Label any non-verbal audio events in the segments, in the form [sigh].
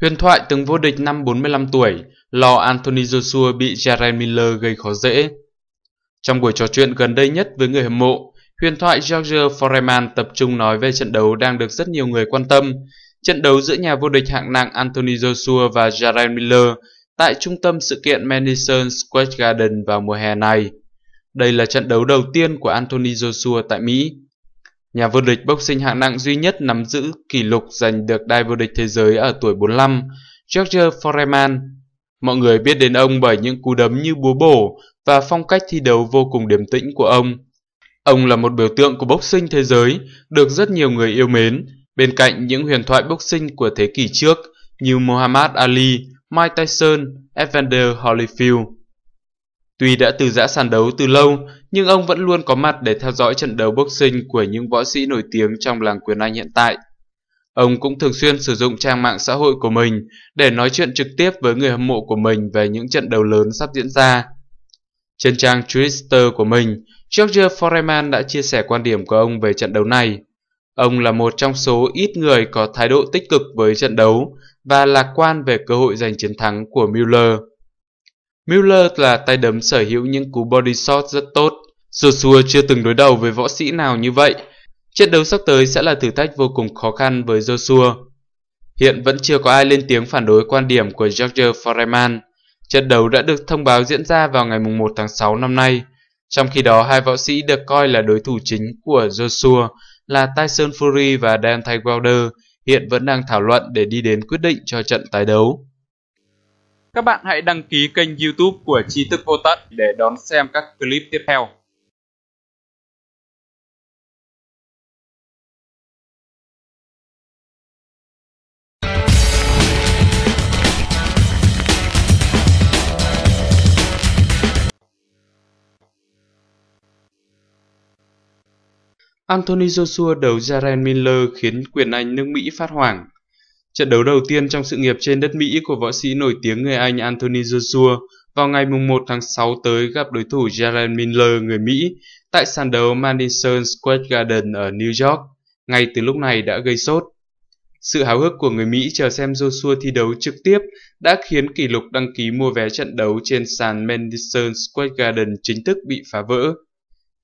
Huyền thoại từng vô địch năm 45 tuổi, lo Anthony Joshua bị Jared Miller gây khó dễ. Trong buổi trò chuyện gần đây nhất với người hâm mộ, huyền thoại George Foreman tập trung nói về trận đấu đang được rất nhiều người quan tâm, trận đấu giữa nhà vô địch hạng nặng Anthony Joshua và Jared Miller tại trung tâm sự kiện Madison Square Garden vào mùa hè này. Đây là trận đấu đầu tiên của Anthony Joshua tại Mỹ nhà vô địch boxing hạng nặng duy nhất nắm giữ kỷ lục giành được đai vô địch thế giới ở tuổi 45, George Foreman. Mọi người biết đến ông bởi những cú đấm như búa bổ và phong cách thi đấu vô cùng điềm tĩnh của ông. Ông là một biểu tượng của boxing thế giới, được rất nhiều người yêu mến, bên cạnh những huyền thoại boxing của thế kỷ trước như Muhammad Ali, Mike Tyson, Evander Holyfield. Tuy đã từ giã sàn đấu từ lâu, nhưng ông vẫn luôn có mặt để theo dõi trận đấu boxing của những võ sĩ nổi tiếng trong làng quyền Anh hiện tại. Ông cũng thường xuyên sử dụng trang mạng xã hội của mình để nói chuyện trực tiếp với người hâm mộ của mình về những trận đấu lớn sắp diễn ra. Trên trang Twitter của mình, George Foreman đã chia sẻ quan điểm của ông về trận đấu này. Ông là một trong số ít người có thái độ tích cực với trận đấu và lạc quan về cơ hội giành chiến thắng của Mueller. Miller là tay đấm sở hữu những cú body shot rất tốt. Joshua chưa từng đối đầu với võ sĩ nào như vậy. Trận đấu sắp tới sẽ là thử thách vô cùng khó khăn với Joshua. Hiện vẫn chưa có ai lên tiếng phản đối quan điểm của George Foreman. Trận đấu đã được thông báo diễn ra vào ngày 1 tháng 6 năm nay. Trong khi đó, hai võ sĩ được coi là đối thủ chính của Joshua là Tyson Fury và Dan Wilder hiện vẫn đang thảo luận để đi đến quyết định cho trận tái đấu các bạn hãy đăng ký kênh youtube của Trí Thức Vô Tận để đón xem các clip tiếp theo. Anthony Joshua đấu Jaren Miller khiến quyền Anh nước Mỹ phát hoảng Trận đấu đầu tiên trong sự nghiệp trên đất Mỹ của võ sĩ nổi tiếng người Anh Anthony Joshua vào ngày 1 tháng 6 tới gặp đối thủ Jaren Miller người Mỹ tại sàn đấu Madison Square Garden ở New York, ngay từ lúc này đã gây sốt. Sự háo hức của người Mỹ chờ xem Joshua thi đấu trực tiếp đã khiến kỷ lục đăng ký mua vé trận đấu trên sàn Madison Square Garden chính thức bị phá vỡ.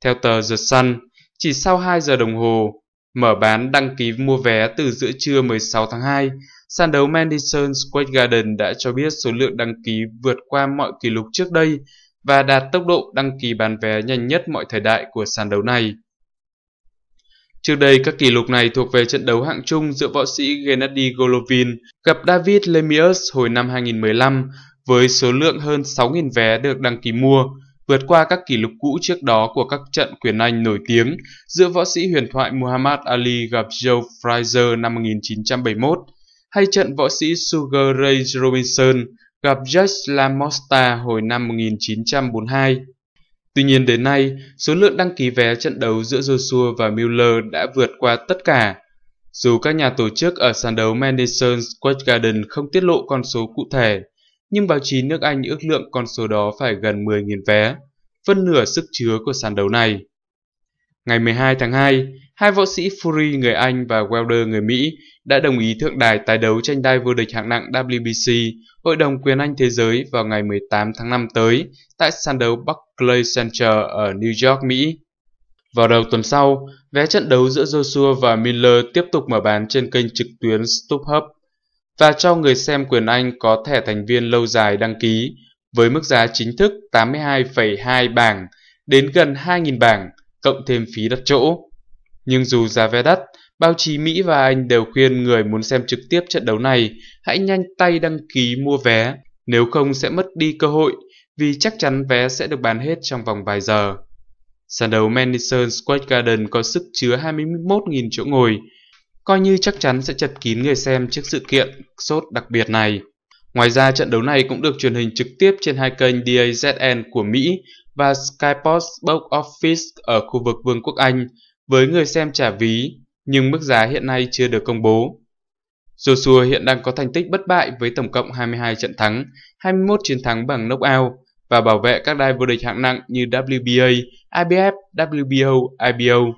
Theo tờ The Sun, chỉ sau 2 giờ đồng hồ, Mở bán đăng ký mua vé từ giữa trưa 16 tháng 2, sàn đấu Madison Square Garden đã cho biết số lượng đăng ký vượt qua mọi kỷ lục trước đây và đạt tốc độ đăng ký bán vé nhanh nhất mọi thời đại của sàn đấu này. Trước đây, các kỷ lục này thuộc về trận đấu hạng chung giữa võ sĩ Gennady Golovin gặp David Lemieux hồi năm 2015 với số lượng hơn 6.000 vé được đăng ký mua vượt qua các kỷ lục cũ trước đó của các trận quyền Anh nổi tiếng giữa võ sĩ huyền thoại Muhammad Ali gặp Joe Frazier năm 1971, hay trận võ sĩ Sugar Ray Robinson gặp Judge Lamosta hồi năm 1942. Tuy nhiên đến nay, số lượng đăng ký vé trận đấu giữa Joshua và Miller đã vượt qua tất cả. Dù các nhà tổ chức ở sàn đấu Madison Square Garden không tiết lộ con số cụ thể, nhưng báo chí nước Anh ước lượng con số đó phải gần 10.000 vé, phân nửa sức chứa của sàn đấu này. Ngày 12 tháng 2, hai võ sĩ Fury người Anh và Wilder người Mỹ đã đồng ý thượng đài tái đấu tranh đai vô địch hạng nặng WBC, Hội đồng quyền Anh Thế giới vào ngày 18 tháng 5 tới tại sàn đấu Barclays Center ở New York, Mỹ. Vào đầu tuần sau, vé trận đấu giữa Joshua và Miller tiếp tục mở bán trên kênh trực tuyến StubHub và cho người xem quyền Anh có thẻ thành viên lâu dài đăng ký với mức giá chính thức 82,2 bảng đến gần 2.000 bảng, cộng thêm phí đặt chỗ. Nhưng dù giá vé đắt, báo chí Mỹ và Anh đều khuyên người muốn xem trực tiếp trận đấu này hãy nhanh tay đăng ký mua vé, nếu không sẽ mất đi cơ hội vì chắc chắn vé sẽ được bán hết trong vòng vài giờ. Sàn đấu Madison Square Garden có sức chứa 21.000 chỗ ngồi, coi như chắc chắn sẽ chật kín người xem trước sự kiện sốt đặc biệt này. Ngoài ra trận đấu này cũng được truyền hình trực tiếp trên hai kênh DAZN của Mỹ và Sky Sports Box Office ở khu vực Vương quốc Anh với người xem trả ví, nhưng mức giá hiện nay chưa được công bố. Joshua hiện đang có thành tích bất bại với tổng cộng 22 trận thắng, 21 chiến thắng bằng knockout và bảo vệ các đai vô địch hạng nặng như WBA, IBF, WBO, IBO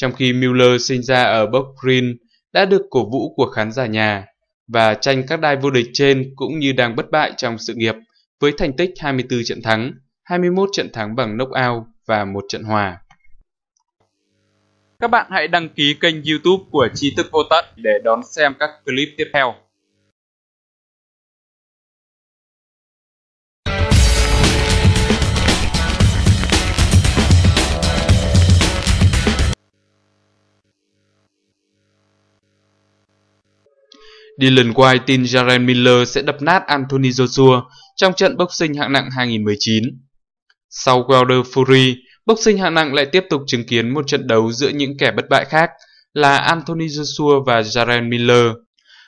trong khi Miller sinh ra ở Brooklyn đã được cổ vũ của khán giả nhà và tranh các đai vô địch trên cũng như đang bất bại trong sự nghiệp với thành tích 24 trận thắng, 21 trận thắng bằng knockout và một trận hòa. Các bạn hãy đăng ký kênh YouTube của Tri thức Vô Tận để đón xem các clip tiếp theo. Dylan White tin Jaren Miller sẽ đập nát Anthony Joshua trong trận boxing hạng nặng 2019. Sau Wilder Fury, boxing hạng nặng lại tiếp tục chứng kiến một trận đấu giữa những kẻ bất bại khác là Anthony Joshua và Jaren Miller.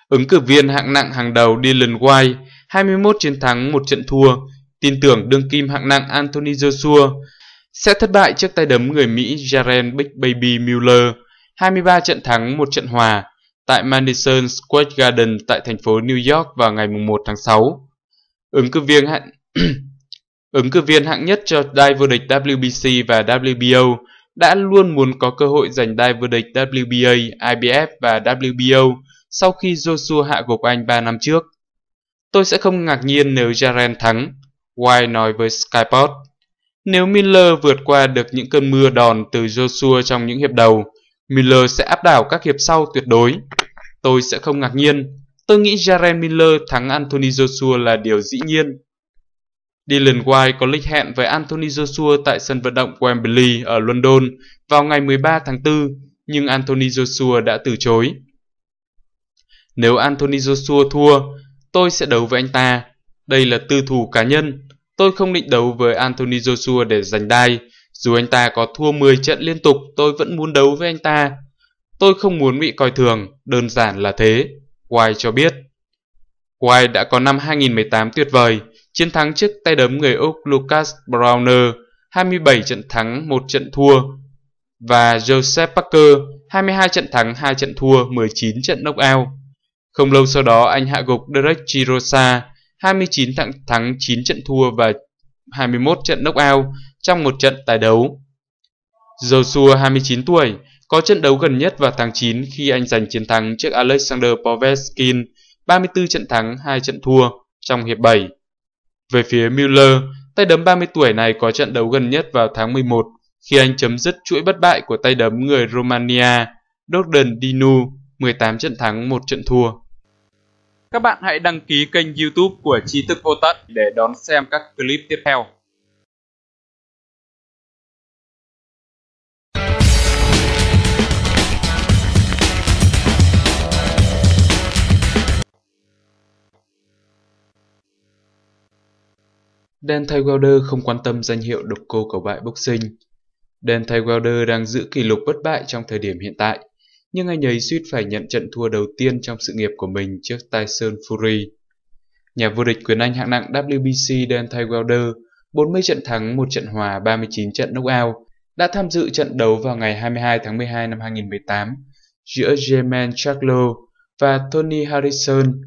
Ứng cử viên hạng nặng hàng đầu Dylan White, 21 chiến thắng một trận thua, tin tưởng đương kim hạng nặng Anthony Joshua sẽ thất bại trước tay đấm người Mỹ Jaren Big Baby Miller, 23 trận thắng một trận hòa tại Madison Square Garden tại thành phố New York vào ngày 1 tháng 6. Ứng cử viên hạng [clears throat] ứng cử viên hạng nhất cho đai vô địch WBC và WBO đã luôn muốn có cơ hội giành đai vô địch WBA, IBF và WBO sau khi Joshua hạ gục anh 3 năm trước. Tôi sẽ không ngạc nhiên nếu Jaren thắng, White nói với Skyport. Nếu Miller vượt qua được những cơn mưa đòn từ Joshua trong những hiệp đầu, Miller sẽ áp đảo các hiệp sau tuyệt đối. Tôi sẽ không ngạc nhiên. Tôi nghĩ Jared Miller thắng Anthony Joshua là điều dĩ nhiên. Dylan White có lịch hẹn với Anthony Joshua tại sân vận động Wembley ở London vào ngày 13 tháng 4, nhưng Anthony Joshua đã từ chối. Nếu Anthony Joshua thua, tôi sẽ đấu với anh ta. Đây là tư thù cá nhân. Tôi không định đấu với Anthony Joshua để giành đai, dù anh ta có thua 10 trận liên tục, tôi vẫn muốn đấu với anh ta. Tôi không muốn bị coi thường, đơn giản là thế. Quai cho biết. Quai đã có năm 2018 tuyệt vời, chiến thắng trước tay đấm người Úc Lucas Browner, 27 trận thắng, 1 trận thua, và Joseph Parker, 22 trận thắng, 2 trận thua, 19 trận knockout. Không lâu sau đó, anh hạ gục Derek Chirosa, 29 thắng, thắng 9 trận thua và 21 trận knockout trong một trận tài đấu. Joshua 29 tuổi, có trận đấu gần nhất vào tháng 9 khi anh giành chiến thắng trước Alexander Poveskin 34 trận thắng, 2 trận thua trong hiệp 7. Về phía Müller, tay đấm 30 tuổi này có trận đấu gần nhất vào tháng 11 khi anh chấm dứt chuỗi bất bại của tay đấm người Romania Dogdan Dinu 18 trận thắng, 1 trận thua. Các bạn hãy đăng ký kênh youtube của Tri thức Vô Tận để đón xem các clip tiếp theo. Dan Tygwelder không quan tâm danh hiệu độc cô cầu bại boxing. Dan Tygwelder đang giữ kỷ lục bất bại trong thời điểm hiện tại, nhưng anh ấy suýt phải nhận trận thua đầu tiên trong sự nghiệp của mình trước Tyson Fury. Nhà vô địch quyền Anh hạng nặng WBC Dan Tygwelder, 40 trận thắng, 1 trận hòa, 39 trận knockout, đã tham dự trận đấu vào ngày 22 tháng 12 năm 2018 giữa Jermaine Charlo và Tony Harrison.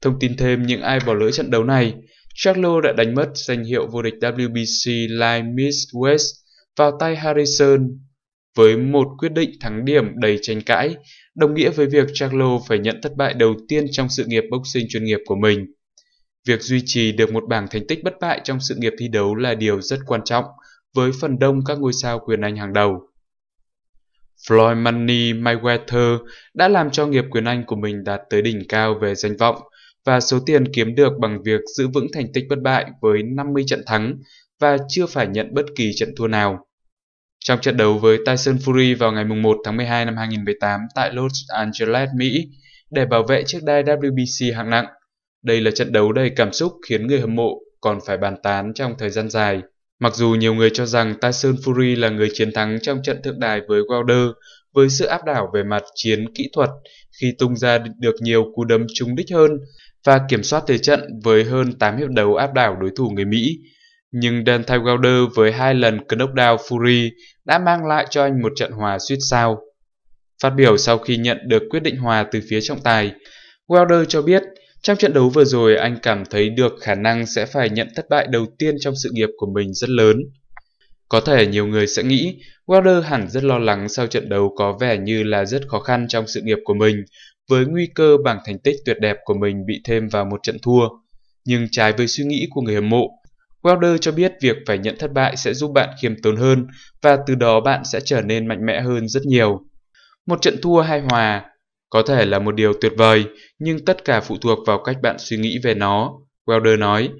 Thông tin thêm những ai bỏ lỡ trận đấu này, Charlo đã đánh mất danh hiệu vô địch WBC Live Miss West vào tay Harrison với một quyết định thắng điểm đầy tranh cãi, đồng nghĩa với việc Charlo phải nhận thất bại đầu tiên trong sự nghiệp boxing chuyên nghiệp của mình. Việc duy trì được một bảng thành tích bất bại trong sự nghiệp thi đấu là điều rất quan trọng với phần đông các ngôi sao quyền Anh hàng đầu. Floyd Money Mayweather đã làm cho nghiệp quyền Anh của mình đạt tới đỉnh cao về danh vọng và số tiền kiếm được bằng việc giữ vững thành tích bất bại với 50 trận thắng và chưa phải nhận bất kỳ trận thua nào. Trong trận đấu với Tyson Fury vào ngày 1 tháng 12 năm 2018 tại Los Angeles, Mỹ, để bảo vệ chiếc đai WBC hạng nặng, đây là trận đấu đầy cảm xúc khiến người hâm mộ còn phải bàn tán trong thời gian dài. Mặc dù nhiều người cho rằng Tyson Fury là người chiến thắng trong trận thượng đài với Wilder với sự áp đảo về mặt chiến kỹ thuật khi tung ra được nhiều cú đấm trúng đích hơn và kiểm soát thế trận với hơn 8 hiệp đấu áp đảo đối thủ người Mỹ. Nhưng Dan Tigelder với hai lần knockdown Fury đã mang lại cho anh một trận hòa suýt sao. Phát biểu sau khi nhận được quyết định hòa từ phía trọng tài, Wilder cho biết trong trận đấu vừa rồi anh cảm thấy được khả năng sẽ phải nhận thất bại đầu tiên trong sự nghiệp của mình rất lớn. Có thể nhiều người sẽ nghĩ Wilder hẳn rất lo lắng sau trận đấu có vẻ như là rất khó khăn trong sự nghiệp của mình với nguy cơ bảng thành tích tuyệt đẹp của mình bị thêm vào một trận thua. Nhưng trái với suy nghĩ của người hâm mộ, Welder cho biết việc phải nhận thất bại sẽ giúp bạn khiêm tốn hơn và từ đó bạn sẽ trở nên mạnh mẽ hơn rất nhiều. Một trận thua hay hòa có thể là một điều tuyệt vời, nhưng tất cả phụ thuộc vào cách bạn suy nghĩ về nó, Welder nói.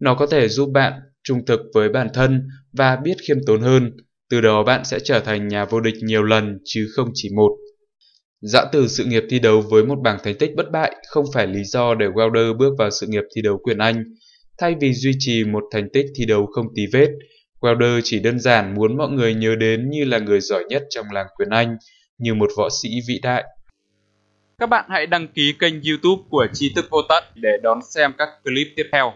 Nó có thể giúp bạn trung thực với bản thân và biết khiêm tốn hơn, từ đó bạn sẽ trở thành nhà vô địch nhiều lần chứ không chỉ một. Giã từ sự nghiệp thi đấu với một bảng thành tích bất bại không phải lý do để Wilder bước vào sự nghiệp thi đấu quyền Anh. Thay vì duy trì một thành tích thi đấu không tí vết, Wilder chỉ đơn giản muốn mọi người nhớ đến như là người giỏi nhất trong làng quyền Anh, như một võ sĩ vĩ đại. Các bạn hãy đăng ký kênh youtube của Tri Thức Vô Tận để đón xem các clip tiếp theo.